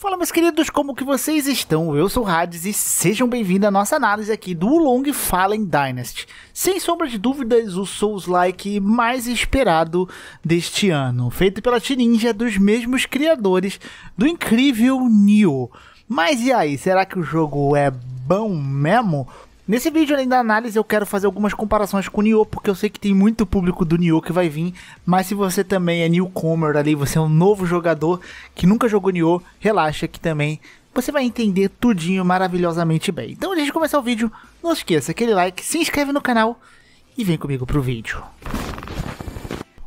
Fala meus queridos, como que vocês estão? Eu sou o Hades e sejam bem-vindos à nossa análise aqui do Long Fallen Dynasty. Sem sombra de dúvidas, o Souls-like mais esperado deste ano, feito pela T-Ninja dos mesmos criadores do incrível Nioh. Mas e aí, será que o jogo é bom mesmo? Nesse vídeo, além da análise, eu quero fazer algumas comparações com o Nioh, porque eu sei que tem muito público do Nioh que vai vir, mas se você também é newcomer ali, você é um novo jogador que nunca jogou Nioh, relaxa que também você vai entender tudinho maravilhosamente bem. Então, antes de começar o vídeo, não esqueça aquele like, se inscreve no canal e vem comigo pro vídeo.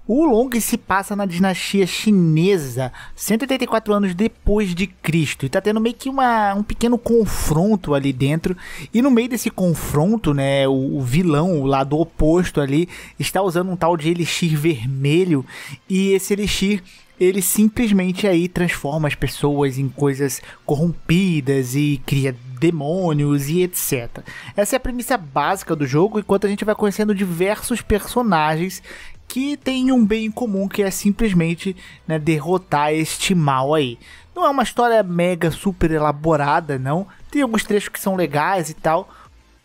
O longa se passa na dinastia chinesa, 184 anos depois de Cristo, e tá tendo meio que uma, um pequeno confronto ali dentro. E no meio desse confronto, né, o, o vilão, o lado oposto ali, está usando um tal de elixir vermelho, e esse elixir ele simplesmente aí transforma as pessoas em coisas corrompidas e cria demônios e etc. Essa é a premissa básica do jogo, enquanto a gente vai conhecendo diversos personagens que tem um bem comum que é simplesmente né, derrotar este mal aí. Não é uma história mega super elaborada, não. Tem alguns trechos que são legais e tal.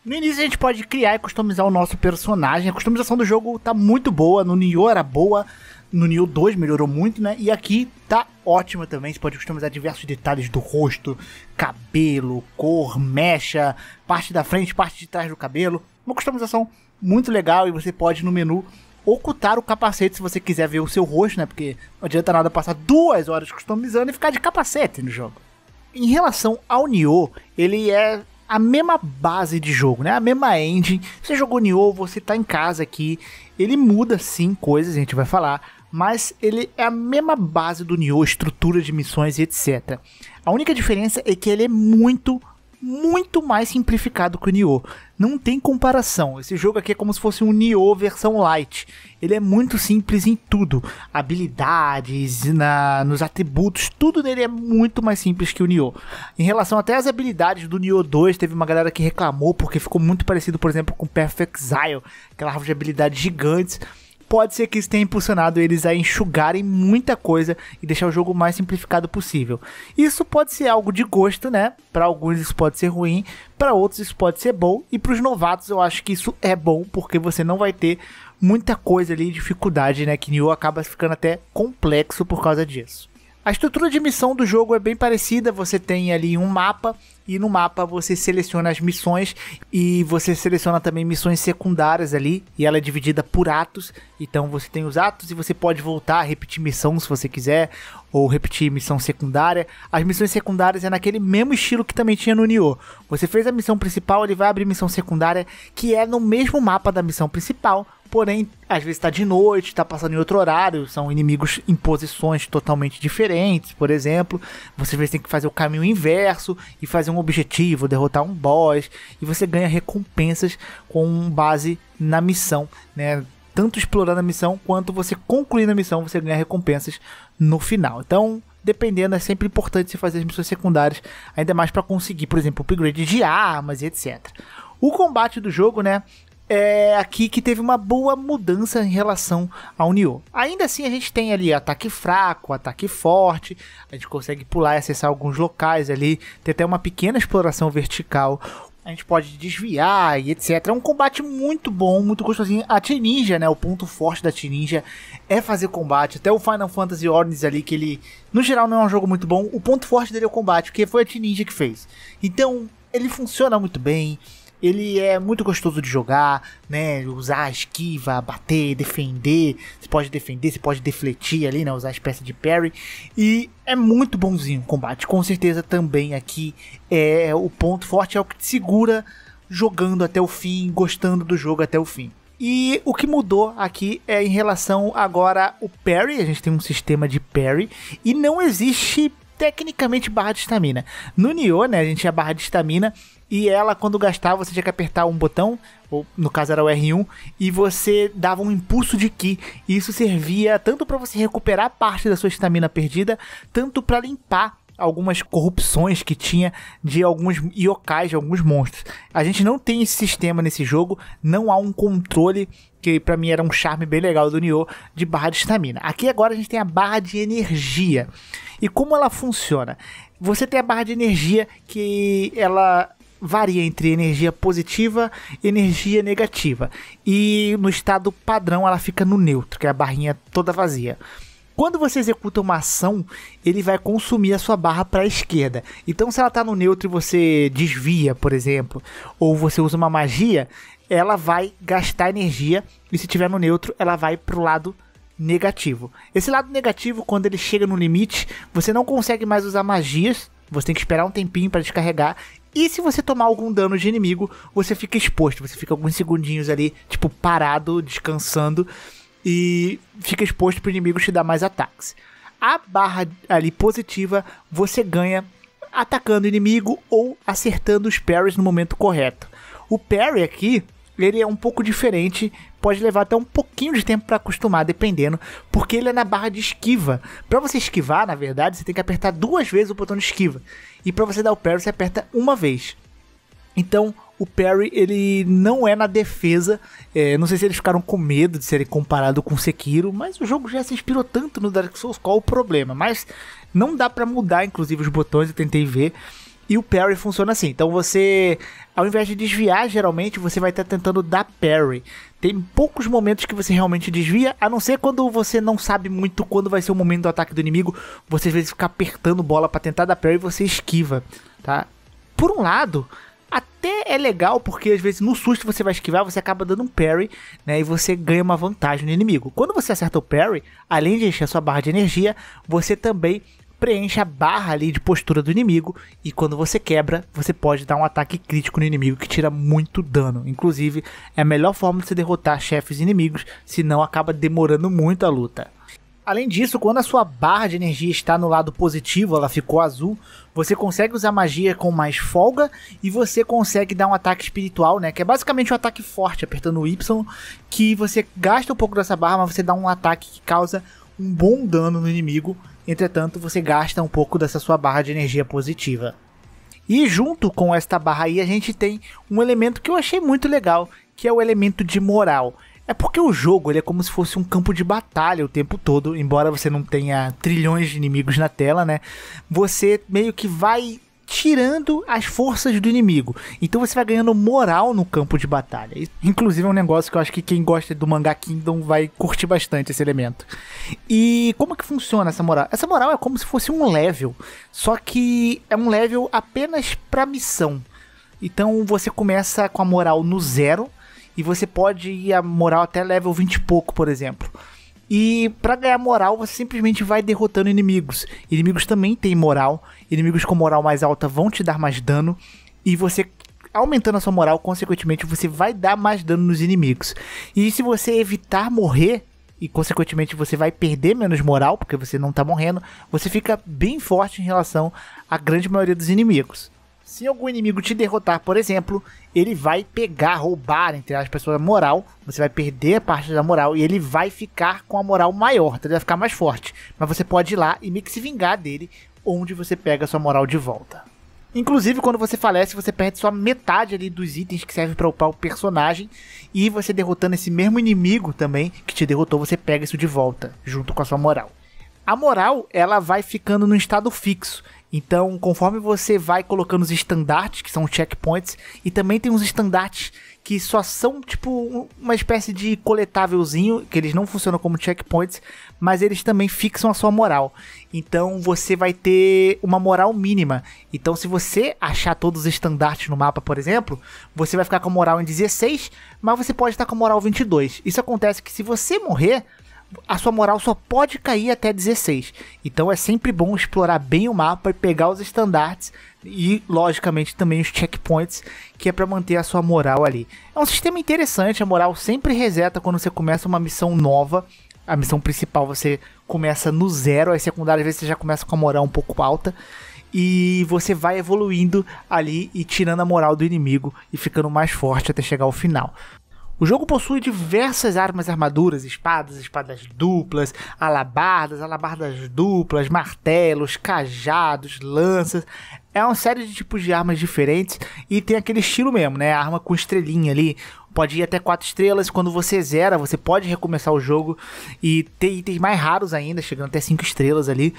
No início a gente pode criar e customizar o nosso personagem. A customização do jogo tá muito boa, no Nioh era boa, no Nioh 2 melhorou muito, né? E aqui tá ótima também, você pode customizar diversos detalhes do rosto, cabelo, cor, mecha, parte da frente, parte de trás do cabelo. Uma customização muito legal e você pode no menu ocultar o capacete se você quiser ver o seu rosto, né? Porque não adianta nada passar duas horas customizando e ficar de capacete no jogo. Em relação ao Nioh, ele é a mesma base de jogo, né? A mesma engine. Você jogou Nioh, você tá em casa aqui. Ele muda sim coisas, a gente vai falar, mas ele é a mesma base do Nioh, estrutura de missões e etc. A única diferença é que ele é muito muito mais simplificado que o Nioh. Não tem comparação. Esse jogo aqui é como se fosse um Nioh versão light. Ele é muito simples em tudo. Habilidades, na, nos atributos, tudo nele é muito mais simples que o Nioh. Em relação até às habilidades do Nioh 2, teve uma galera que reclamou porque ficou muito parecido, por exemplo, com Perfect Exile, aquela árvore de habilidades gigantes pode ser que isso tenha impulsionado eles a enxugarem muita coisa e deixar o jogo mais simplificado possível. Isso pode ser algo de gosto, né? Para alguns isso pode ser ruim, para outros isso pode ser bom e para os novatos eu acho que isso é bom porque você não vai ter muita coisa ali dificuldade, né? Que New acaba ficando até complexo por causa disso. A estrutura de missão do jogo é bem parecida, você tem ali um mapa e no mapa você seleciona as missões e você seleciona também missões secundárias ali e ela é dividida por atos. Então você tem os atos e você pode voltar a repetir missão se você quiser ou repetir missão secundária. As missões secundárias é naquele mesmo estilo que também tinha no Nioh. Você fez a missão principal, ele vai abrir missão secundária que é no mesmo mapa da missão principal porém às vezes está de noite, está passando em outro horário, são inimigos em posições totalmente diferentes, por exemplo, você às vezes tem que fazer o caminho inverso e fazer um objetivo, derrotar um boss, e você ganha recompensas com base na missão, né? Tanto explorando a missão quanto você concluindo a missão, você ganha recompensas no final. Então, dependendo, é sempre importante você fazer as missões secundárias, ainda mais para conseguir, por exemplo, upgrade de armas e etc. O combate do jogo, né? é, aqui que teve uma boa mudança em relação ao Nioh. Ainda assim, a gente tem ali ataque fraco, ataque forte, a gente consegue pular e acessar alguns locais ali, tem até uma pequena exploração vertical. A gente pode desviar e etc. É um combate muito bom, muito gostosinho. A T-Ninja, né? O ponto forte da T-Ninja é fazer combate. Até o Final Fantasy Origins ali, que ele, no geral, não é um jogo muito bom. O ponto forte dele é o combate, porque foi a T-Ninja que fez. Então, ele funciona muito bem ele é muito gostoso de jogar, né? Usar a esquiva, bater, defender. Você pode defender, você pode defletir ali, né? Usar a espécie de parry. E é muito bonzinho o combate. Com certeza também aqui é o ponto forte, é o que te segura jogando até o fim, gostando do jogo até o fim. E o que mudou aqui é em relação agora o parry, a gente tem um sistema de parry e não existe tecnicamente barra de estamina. No Nioh, né, a gente tinha é barra de estamina e ela, quando gastava, você tinha que apertar um botão, ou no caso era o R1, e você dava um impulso de Ki. E isso servia tanto para você recuperar parte da sua estamina perdida, tanto para limpar algumas corrupções que tinha de alguns yokais, de alguns monstros. A gente não tem esse sistema nesse jogo, não há um controle que para mim era um charme bem legal do Nioh de barra de estamina. Aqui agora a gente tem a barra de energia. E como ela funciona? Você tem a barra de energia que ela varia entre energia positiva e energia negativa. E no estado padrão ela fica no neutro, que é a barrinha toda vazia. Quando você executa uma ação, ele vai consumir a sua barra para a esquerda. Então, se ela está no neutro e você desvia, por exemplo, ou você usa uma magia, ela vai gastar energia e se tiver no neutro, ela vai para o lado negativo. Esse lado negativo, quando ele chega no limite, você não consegue mais usar magias, você tem que esperar um tempinho para descarregar. E se você tomar algum dano de inimigo, você fica exposto, você fica alguns segundinhos ali, tipo, parado, descansando e fica exposto para o inimigo te dar mais ataques. A barra ali positiva você ganha atacando o inimigo ou acertando os parries no momento correto. O parry aqui, ele é um pouco diferente, pode levar até um pouquinho de tempo para acostumar, dependendo, porque ele é na barra de esquiva. Para você esquivar, na verdade, você tem que apertar duas vezes o botão de esquiva. E para você dar o parry, você aperta uma vez. Então, o Perry, ele não é na defesa. É, não sei se eles ficaram com medo de serem comparado com Sekiro, mas o jogo já se inspirou tanto no Dark Souls, qual o problema? Mas não dá para mudar, inclusive, os botões, eu tentei ver. E o parry funciona assim. Então você, ao invés de desviar, geralmente você vai estar tentando dar parry. Tem poucos momentos que você realmente desvia, a não ser quando você não sabe muito quando vai ser o momento do ataque do inimigo. Você às vezes fica apertando bola para tentar dar parry e você esquiva, tá? Por um lado, até é legal, porque às vezes no susto você vai esquivar, você acaba dando um parry, né? E você ganha uma vantagem no inimigo. Quando você acerta o parry, além de encher sua barra de energia, você também preenche a barra ali de postura do inimigo e quando você quebra, você pode dar um ataque crítico no inimigo que tira muito dano. Inclusive, é a melhor forma de se derrotar chefes inimigos, senão acaba demorando muito a luta. Além disso, quando a sua barra de energia está no lado positivo, ela ficou azul, você consegue usar magia com mais folga e você consegue dar um ataque espiritual, né? Que é basicamente um ataque forte, apertando o Y, que você gasta um pouco dessa barra, mas você dá um ataque que causa um bom dano no inimigo. Entretanto, você gasta um pouco dessa sua barra de energia positiva. E junto com esta barra aí, a gente tem um elemento que eu achei muito legal, que é o elemento de moral. É porque o jogo ele é como se fosse um campo de batalha o tempo todo, embora você não tenha trilhões de inimigos na tela, né? Você meio que vai tirando as forças do inimigo. Então você vai ganhando moral no campo de batalha. Inclusive é um negócio que eu acho que quem gosta do mangá Kingdom vai curtir bastante esse elemento. E como que funciona essa moral? Essa moral é como se fosse um level, só que é um level apenas para missão. Então você começa com a moral no zero, e você pode ir a moral até level 20 e pouco, por exemplo. E para ganhar moral, você simplesmente vai derrotando inimigos. Inimigos também têm moral. Inimigos com moral mais alta vão te dar mais dano. E você aumentando a sua moral, consequentemente, você vai dar mais dano nos inimigos. E se você evitar morrer, e consequentemente você vai perder menos moral, porque você não tá morrendo, você fica bem forte em relação à grande maioria dos inimigos. Se algum inimigo te derrotar, por exemplo, ele vai pegar, roubar, entre as pessoas a moral. Você vai perder a parte da moral e ele vai ficar com a moral maior, então ele vai ficar mais forte. Mas você pode ir lá e meio que se vingar dele, onde você pega a sua moral de volta. Inclusive, quando você falece, você perde só metade ali dos itens que servem para upar o personagem. E você derrotando esse mesmo inimigo também que te derrotou, você pega isso de volta, junto com a sua moral. A moral, ela vai ficando num estado fixo. Então, conforme você vai colocando os estandartes, que são checkpoints, e também tem uns estandartes que só são tipo uma espécie de coletávelzinho, que eles não funcionam como checkpoints, mas eles também fixam a sua moral. Então você vai ter uma moral mínima. Então se você achar todos os estandartes no mapa, por exemplo, você vai ficar com a moral em 16, mas você pode estar com a moral 22. Isso acontece que se você morrer, a sua moral só pode cair até 16. Então é sempre bom explorar bem o mapa e pegar os estandartes e, logicamente, também os checkpoints, que é para manter a sua moral ali. É um sistema interessante, a moral sempre reseta quando você começa uma missão nova. A missão principal você começa no zero, as secundárias vezes você já começa com a moral um pouco alta. E você vai evoluindo ali e tirando a moral do inimigo e ficando mais forte até chegar ao final. O jogo possui diversas armas, armaduras, espadas, espadas duplas, alabardas, alabardas duplas, martelos, cajados, lanças. É uma série de tipos de armas diferentes e tem aquele estilo mesmo, né? arma com estrelinha ali. Pode ir até quatro estrelas. Quando você zera, você pode recomeçar o jogo e ter itens mais raros ainda, chegando até cinco estrelas ali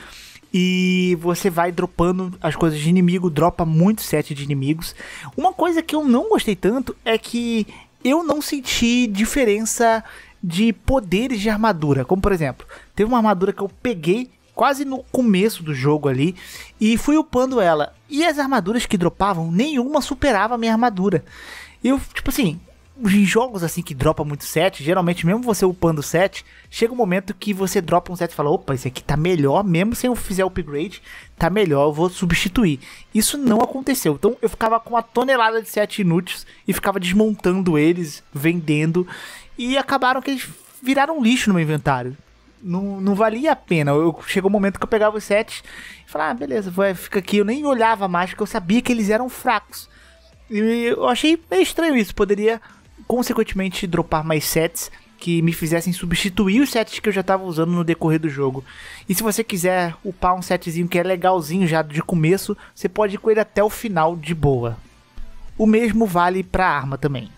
e você vai dropando as coisas de inimigo, dropa muito set de inimigos. Uma coisa que eu não gostei tanto é que eu não senti diferença de poderes de armadura. Como por exemplo, teve uma armadura que eu peguei quase no começo do jogo ali e fui upando ela. E as armaduras que dropavam, nenhuma superava a minha armadura. Eu, tipo assim, em jogos assim que dropa muito set, geralmente mesmo você upando set, chega um momento que você dropa um set e fala, opa, esse aqui tá melhor, mesmo sem eu fizer upgrade, tá melhor, eu vou substituir. Isso não aconteceu. Então eu ficava com uma tonelada de set inúteis e ficava desmontando eles, vendendo, e acabaram que eles viraram lixo no meu inventário. Não, não valia a pena. Eu, chegou um momento que eu pegava os sets e falava, ah, beleza, vai, fica aqui. Eu nem olhava mais, porque eu sabia que eles eram fracos. E eu achei meio estranho isso. Poderia consequentemente dropar mais sets que me fizessem substituir os sets que eu já estava usando no decorrer do jogo. E se você quiser upar um setzinho que é legalzinho já de começo, você pode ir com ele até o final de boa. O mesmo vale para a arma também.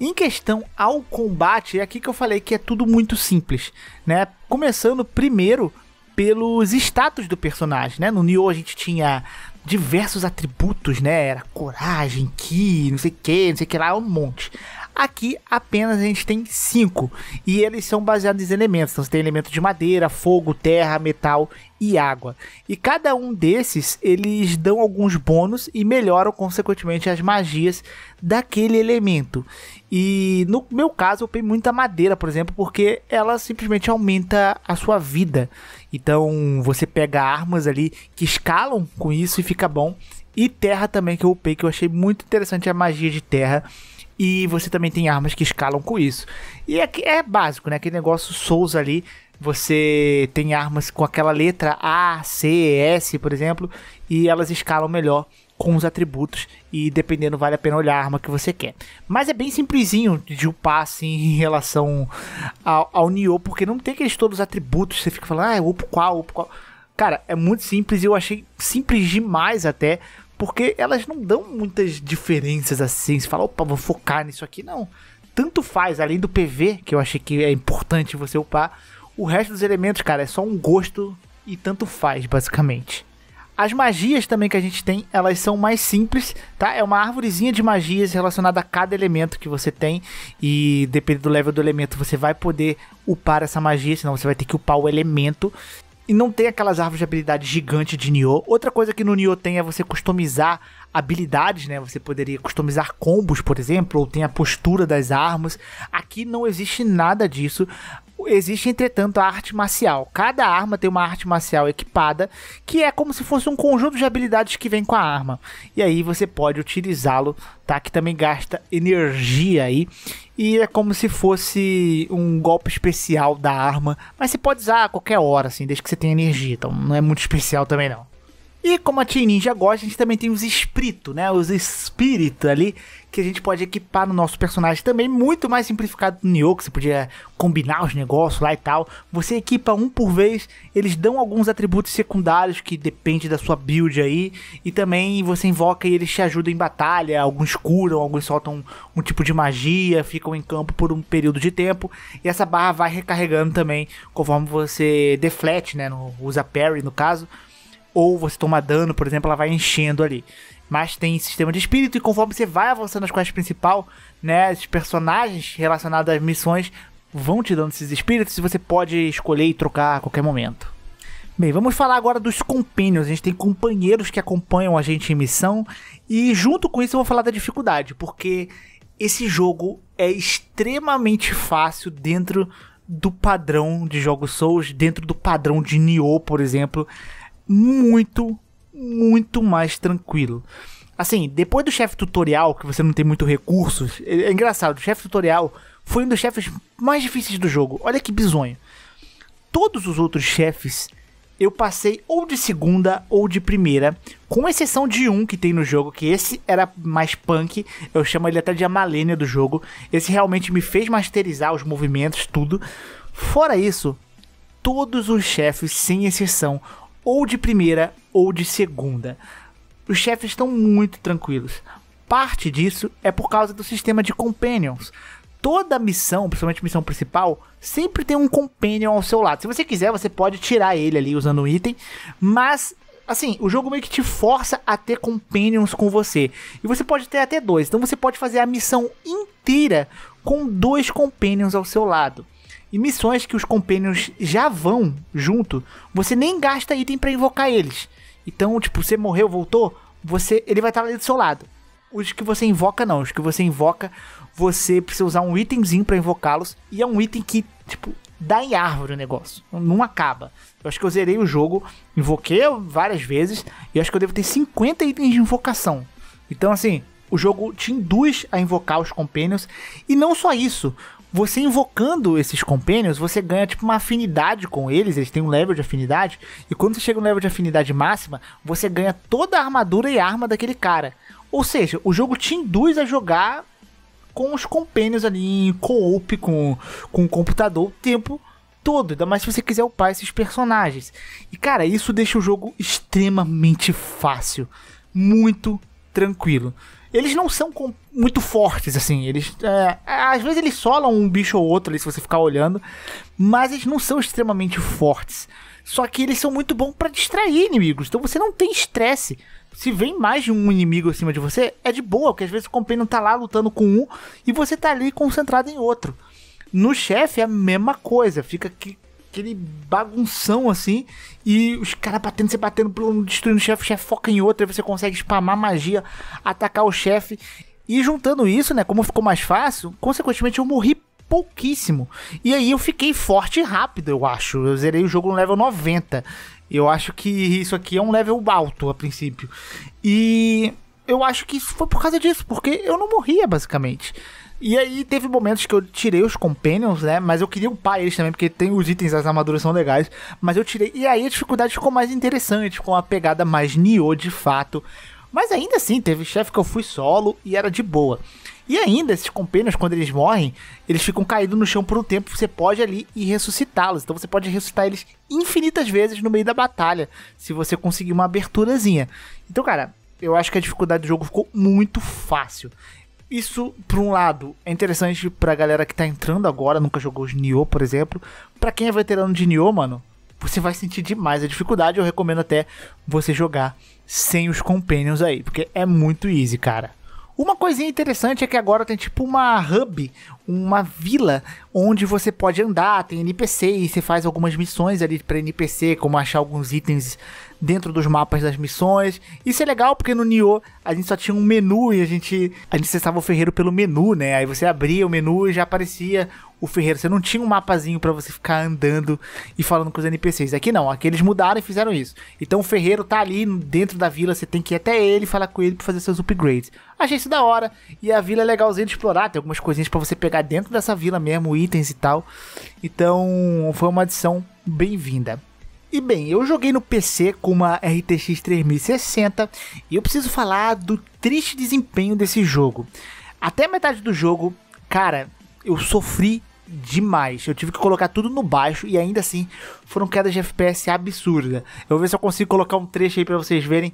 Em questão ao combate, é aqui que eu falei que é tudo muito simples, né? Começando primeiro pelos status do personagem, né? No Nioh a gente tinha diversos atributos, né? Era coragem, ki, não sei que, não sei que lá, um monte. Aqui apenas a gente tem cinco e eles são baseados em elementos. Então você tem elemento de madeira, fogo, terra, metal e água. E cada um desses eles dão alguns bônus e melhoram consequentemente as magias daquele elemento. E no meu caso eu peguei muita madeira, por exemplo, porque ela simplesmente aumenta a sua vida. Então você pega armas ali que escalam com isso e fica bom. E terra também que eu upei, que eu achei muito interessante é a magia de terra e você também tem armas que escalam com isso. E é, é básico, né? Aquele negócio Souls ali. Você tem armas com aquela letra A, C, S, por exemplo, e elas escalam melhor com os atributos e dependendo vale a pena olhar a arma que você quer. Mas é bem simplesinho de upar assim em relação ao, ao Nioh, porque não tem aqueles todos os atributos, você fica falando, ah, upo qual, upo qual. Cara, é muito simples e eu achei simples demais até porque elas não dão muitas diferenças assim. Você fala, opa, vou focar nisso aqui. Não. Tanto faz, além do PV, que eu achei que é importante você upar, o resto dos elementos, cara, é só um gosto e tanto faz, basicamente. As magias também que a gente tem, elas são mais simples, tá? É uma árvorezinha de magias relacionada a cada elemento que você tem. E dependendo do level do elemento, você vai poder upar essa magia, senão você vai ter que upar o elemento e não tem aquelas árvores de habilidade gigante de Nioh. Outra coisa que no Nioh tem é você customizar habilidades, né? Você poderia customizar combos, por exemplo, ou tem a postura das armas. Aqui não existe nada disso existe, entretanto, a arte marcial. Cada arma tem uma arte marcial equipada, que é como se fosse um conjunto de habilidades que vem com a arma. E aí você pode utilizá-lo, tá? Que também gasta energia aí. E é como se fosse um golpe especial da arma. Mas você pode usar a qualquer hora, assim, desde que você tenha energia. Então não é muito especial também, não. E como a Team Ninja gosta, a gente também tem os espíritos, né? Os espírito ali que a gente pode equipar no nosso personagem também, muito mais simplificado do Nioh, que você podia combinar os negócios lá e tal. Você equipa um por vez, eles dão alguns atributos secundários que depende da sua build aí, e também você invoca e eles te ajudam em batalha, alguns curam, alguns soltam um, um tipo de magia, ficam em campo por um período de tempo, e essa barra vai recarregando também conforme você deflete, né, no, usa parry no caso, ou você toma dano, por exemplo, ela vai enchendo ali. Mas tem sistema de espírito, e conforme você vai avançando nas quests principal, né, os personagens relacionados às missões vão te dando esses espíritos e você pode escolher e trocar a qualquer momento. Bem, vamos falar agora dos companions. A gente tem companheiros que acompanham a gente em missão, e junto com isso eu vou falar da dificuldade, porque esse jogo é extremamente fácil dentro do padrão de jogos Souls, dentro do padrão de Nioh, por exemplo muito, muito mais tranquilo. Assim, depois do chefe tutorial, que você não tem muito recursos, é, é engraçado, o chefe tutorial foi um dos chefes mais difíceis do jogo. Olha que bizonho. Todos os outros chefes eu passei ou de segunda ou de primeira, com exceção de um que tem no jogo, que esse era mais punk, eu chamo ele até de Amalênia do jogo. Esse realmente me fez masterizar os movimentos, tudo. Fora isso, todos os chefes, sem exceção, ou de primeira ou de segunda. Os chefes estão muito tranquilos. Parte disso é por causa do sistema de companions. Toda missão, principalmente missão principal, sempre tem um companion ao seu lado. Se você quiser, você pode tirar ele ali usando um item, mas assim, o jogo meio que te força a ter companions com você. E você pode ter até dois. Então você pode fazer a missão inteira com dois companions ao seu lado e missões que os companions já vão junto, você nem gasta item para invocar eles. Então, tipo, você morreu, voltou, você ele vai estar ali do seu lado. Os que você invoca não, os que você invoca, você precisa usar um itemzinho para invocá-los e é um item que, tipo, dá em árvore o negócio, não acaba. Eu acho que eu zerei o jogo, invoquei várias vezes e acho que eu devo ter 50 itens de invocação. Então, assim, o jogo te induz a invocar os companions e não só isso, você invocando esses companions, você ganha tipo uma afinidade com eles, eles têm um level de afinidade, e quando você chega no level de afinidade máxima, você ganha toda a armadura e arma daquele cara. Ou seja, o jogo te induz a jogar com os companions ali em co-op com, com o computador o tempo todo, ainda mais se você quiser upar esses personagens. E cara, isso deixa o jogo extremamente fácil, muito tranquilo. Eles não são muito fortes, assim. Eles. É, é, às vezes eles solam um bicho ou outro ali, se você ficar olhando. Mas eles não são extremamente fortes. Só que eles são muito bons para distrair inimigos. Então você não tem estresse. Se vem mais de um inimigo acima de você, é de boa, porque às vezes o companheiro tá lá lutando com um e você tá ali concentrado em outro. No chefe é a mesma coisa, fica aqui, aquele bagunção assim, e os caras batendo, você batendo, destruindo o chefe, o chefe foca em outro, aí você consegue spamar magia, atacar o chefe, e juntando isso, né, como ficou mais fácil, consequentemente eu morri pouquíssimo. E aí eu fiquei forte e rápido, eu acho. Eu zerei o jogo no level 90. Eu acho que isso aqui é um level alto a princípio. E eu acho que isso foi por causa disso, porque eu não morria basicamente. E aí teve momentos que eu tirei os Companions, né? Mas eu queria upar eles também, porque tem os itens, as armaduras são legais. Mas eu tirei. E aí a dificuldade ficou mais interessante, com a pegada mais Nioh de fato. Mas ainda assim, teve chefe que eu fui solo e era de boa. E ainda, esses companheiros, quando eles morrem, eles ficam caídos no chão por um tempo. Você pode ali e ressuscitá-los. Então você pode ressuscitar eles infinitas vezes no meio da batalha, se você conseguir uma aberturazinha. Então, cara, eu acho que a dificuldade do jogo ficou muito fácil. Isso, por um lado, é interessante pra galera que tá entrando agora, nunca jogou os Nioh, por exemplo. Pra quem é veterano de Nioh, mano, você vai sentir demais a dificuldade. Eu recomendo até você jogar sem os companions aí, porque é muito easy, cara. Uma coisinha interessante é que agora tem tipo uma hub, uma vila onde você pode andar, tem NPC e você faz algumas missões ali para NPC, como achar alguns itens dentro dos mapas das missões. Isso é legal porque no Nioh a gente só tinha um menu e a gente a gente acessava o ferreiro pelo menu, né? Aí você abria o menu e já aparecia o ferreiro. Você não tinha um mapazinho para você ficar andando e falando com os NPCs. Aqui não, aqui eles mudaram e fizeram isso. Então o ferreiro tá ali dentro da vila, você tem que ir até ele, falar com ele para fazer seus upgrades. Achei isso da hora e a vila é legalzinha de explorar, tem algumas coisinhas para você pegar dentro dessa vila mesmo, itens e tal. Então, foi uma adição bem-vinda. E bem, eu joguei no PC com uma RTX 3060 e eu preciso falar do triste desempenho desse jogo. Até a metade do jogo, cara, eu sofri demais. Eu tive que colocar tudo no baixo e ainda assim foram quedas de FPS absurdas. Eu vou ver se eu consigo colocar um trecho aí para vocês verem.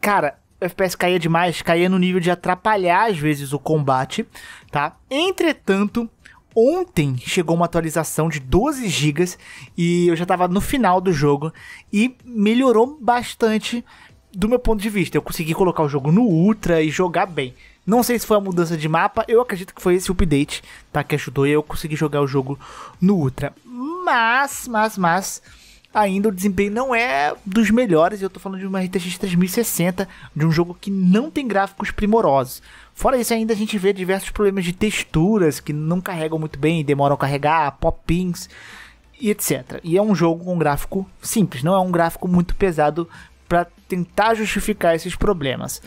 Cara, o FPS caía demais, caía no nível de atrapalhar às vezes o combate, tá? Entretanto, Ontem chegou uma atualização de 12 GB e eu já estava no final do jogo e melhorou bastante do meu ponto de vista. Eu consegui colocar o jogo no ultra e jogar bem. Não sei se foi a mudança de mapa, eu acredito que foi esse update, tá? Que ajudou e eu consegui jogar o jogo no ultra. Mas, mas, mas ainda o desempenho não é dos melhores. Eu tô falando de uma RTX 3060, de um jogo que não tem gráficos primorosos. Fora isso, ainda a gente vê diversos problemas de texturas que não carregam muito bem, demoram a carregar, pop-ins e etc. E é um jogo com gráfico simples, não é um gráfico muito pesado para tentar justificar esses problemas.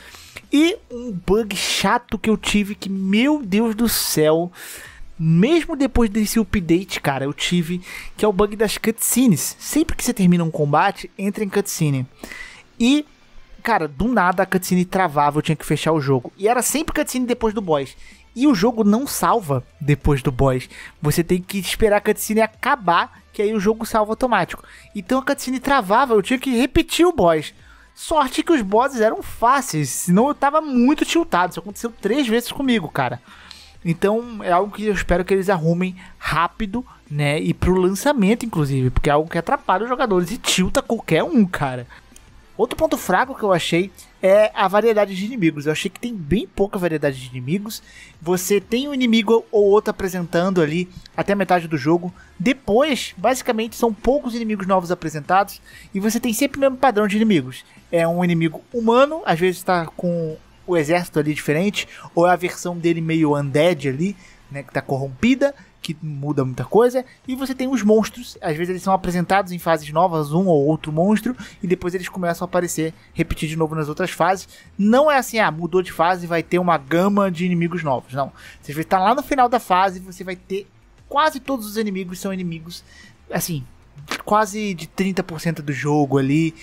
E um bug chato que eu tive que, meu Deus do céu, mesmo depois desse update, cara, eu tive, que é o bug das cutscenes. Sempre que você termina um combate, entra em cutscene. E, cara, do nada a cutscene travava, eu tinha que fechar o jogo. E era sempre cutscene depois do boss. E o jogo não salva depois do boss. Você tem que esperar a cutscene acabar, que aí o jogo salva automático. Então a cutscene travava, eu tinha que repetir o boss. Sorte que os bosses eram fáceis, senão eu tava muito tiltado. Isso aconteceu três vezes comigo, cara. Então é algo que eu espero que eles arrumem rápido, né? E pro lançamento, inclusive, porque é algo que atrapalha os jogadores e tilta qualquer um, cara. Outro ponto fraco que eu achei é a variedade de inimigos. Eu achei que tem bem pouca variedade de inimigos. Você tem um inimigo ou outro apresentando ali até metade do jogo. Depois, basicamente, são poucos inimigos novos apresentados. E você tem sempre o mesmo padrão de inimigos. É um inimigo humano, às vezes está com o exército ali diferente, ou é a versão dele meio undead ali, né, que tá corrompida, que muda muita coisa, e você tem os monstros, às vezes eles são apresentados em fases novas, um ou outro monstro, e depois eles começam a aparecer, repetir de novo nas outras fases. Não é assim, ah, mudou de fase, vai ter uma gama de inimigos novos, não. Você vai estar tá lá no final da fase, você vai ter quase todos os inimigos são inimigos, assim, quase de 30% do jogo ali,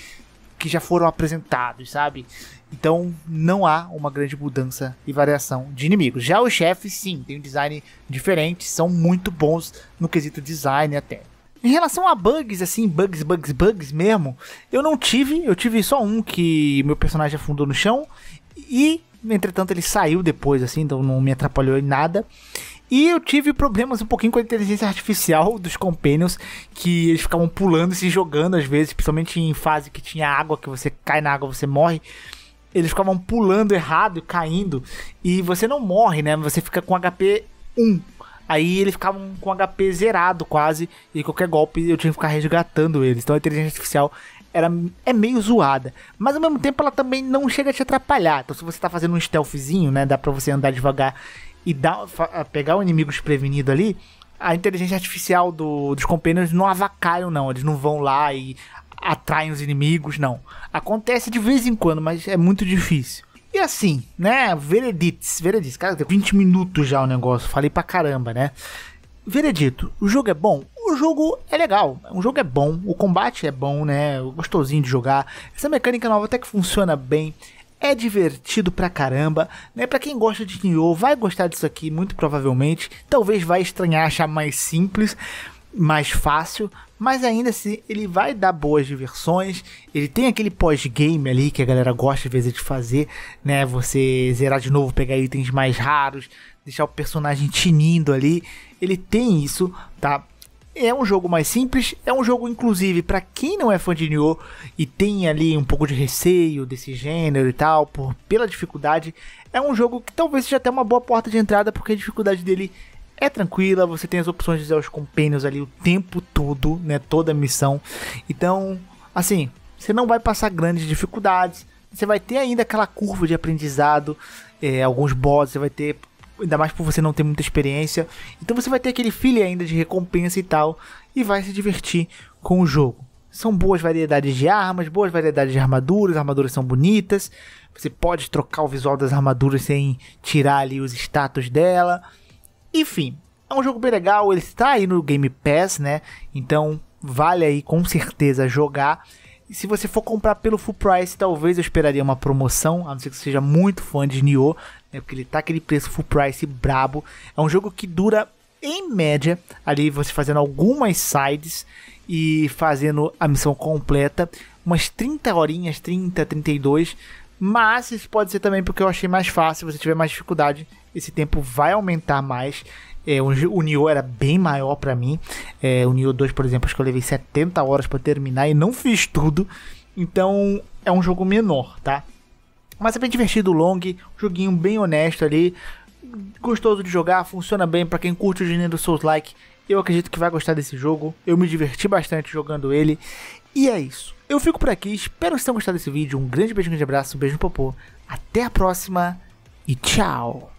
que já foram apresentados, sabe? Então não há uma grande mudança e variação de inimigos. Já os chefes, sim, têm um design diferente, são muito bons no quesito design até. Em relação a bugs, assim, bugs, bugs, bugs mesmo, eu não tive. Eu tive só um que meu personagem afundou no chão e, entretanto, ele saiu depois, assim, então não me atrapalhou em nada. E eu tive problemas um pouquinho com a inteligência artificial dos Companions, que eles ficavam pulando e se jogando às vezes, principalmente em fase que tinha água, que você cai na água, você morre. Eles ficavam pulando errado, caindo, e você não morre, né? Você fica com HP 1. Aí eles ficavam com HP zerado quase, e qualquer golpe eu tinha que ficar resgatando eles. Então a inteligência artificial era, é meio zoada. Mas ao mesmo tempo ela também não chega a te atrapalhar. Então se você tá fazendo um stealthzinho, né? Dá pra você andar devagar e dar, pegar o inimigo desprevenido ali, a inteligência artificial do, dos companheiros não avacalham, não. Eles não vão lá e atraem os inimigos, não. Acontece de vez em quando, mas é muito difícil. E assim, né? Vereditos, vereditos. Cara, tem 20 minutos já o negócio. Falei pra caramba, né? Veredito, o jogo é bom? O jogo é legal. O jogo é bom. O combate é bom, né? Gostosinho de jogar. Essa mecânica nova até que funciona bem. É divertido pra caramba, né? Pra quem gosta de Nioh, vai gostar disso aqui, muito provavelmente. Talvez vai estranhar achar mais simples, mais fácil, mas ainda assim ele vai dar boas diversões. Ele tem aquele pós-game ali que a galera gosta às vezes de fazer, né? Você zerar de novo, pegar itens mais raros, deixar o personagem tinindo ali. Ele tem isso, tá? É um jogo mais simples, é um jogo inclusive para quem não é fã de Nioh e tem ali um pouco de receio desse gênero e tal, por, pela dificuldade, é um jogo que talvez seja até uma boa porta de entrada porque a dificuldade dele é tranquila, você tem as opções de usar os companions ali o tempo todo, né, toda a missão. Então, assim, você não vai passar grandes dificuldades, você vai ter ainda aquela curva de aprendizado, é, alguns bosses, você vai ter ainda mais por você não ter muita experiência. Então você vai ter aquele feeling ainda de recompensa e tal, e vai se divertir com o jogo. São boas variedades de armas, boas variedades de armaduras, as armaduras são bonitas. Você pode trocar o visual das armaduras sem tirar ali os status dela. Enfim, é um jogo bem legal, ele está aí no Game Pass, né? Então vale aí com certeza jogar. E se você for comprar pelo full price, talvez eu esperaria uma promoção, a não ser que você seja muito fã de Nioh né? Porque ele tá aquele preço full price brabo. É um jogo que dura em média ali você fazendo algumas sides e fazendo a missão completa, umas 30 horinhas, 30, 32, mas isso pode ser também porque eu achei mais fácil, se você tiver mais dificuldade, esse tempo vai aumentar mais. É, o, Nioh era bem maior para mim. É, o Nioh 2, por exemplo, acho que eu levei 70 horas para terminar e não fiz tudo. Então é um jogo menor, tá? Mas é bem divertido o long, joguinho bem honesto ali, gostoso de jogar, funciona bem para quem curte o gênero Souls-like. Eu acredito que vai gostar desse jogo. Eu me diverti bastante jogando ele. E é isso. Eu fico por aqui. Espero que vocês tenham gostado desse vídeo. Um grande beijo, um grande abraço, um beijo no popô. Até a próxima e tchau!